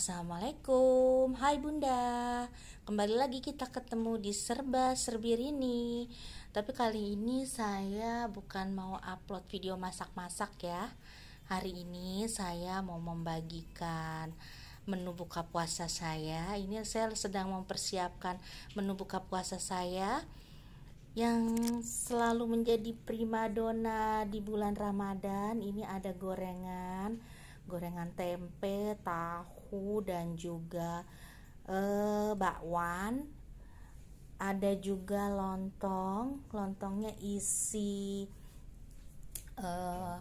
Assalamualaikum, hai bunda Kembali lagi kita ketemu di Serba Serbi ini. Tapi kali ini saya bukan mau upload video masak-masak ya Hari ini saya mau membagikan menu buka puasa saya Ini saya sedang mempersiapkan menu buka puasa saya yang selalu menjadi primadona di bulan Ramadan ini ada gorengan gorengan tempe, tahu dan juga eh, bakwan. Ada juga lontong, lontongnya isi eh,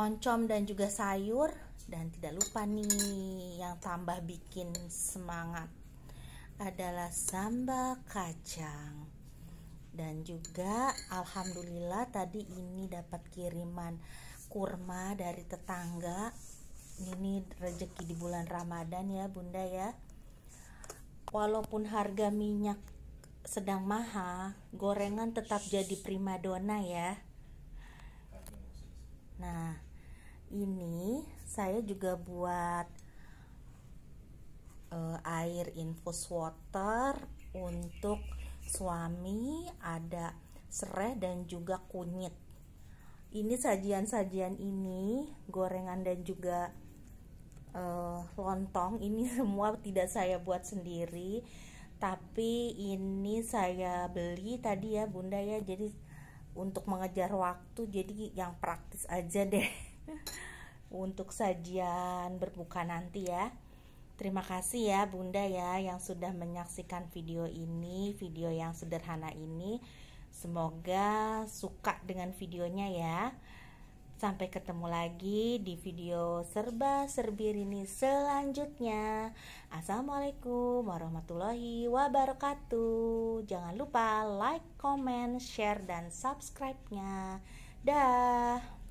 oncom dan juga sayur dan tidak lupa nih yang tambah bikin semangat adalah sambal kacang dan juga alhamdulillah tadi ini dapat kiriman kurma dari tetangga ini rezeki di bulan Ramadan ya Bunda ya walaupun harga minyak sedang mahal gorengan tetap jadi primadona ya nah ini saya juga buat uh, air infus water untuk suami ada serai dan juga kunyit ini sajian-sajian ini gorengan dan juga uh, lontong ini semua tidak saya buat sendiri tapi ini saya beli tadi ya bunda ya jadi untuk mengejar waktu jadi yang praktis aja deh untuk sajian berbuka nanti ya terima kasih ya bunda ya yang sudah menyaksikan video ini video yang sederhana ini semoga suka dengan videonya ya Sampai ketemu lagi di video serba-serbi ini selanjutnya. Assalamualaikum warahmatullahi wabarakatuh. Jangan lupa like, comment, share, dan subscribe-nya. Dah.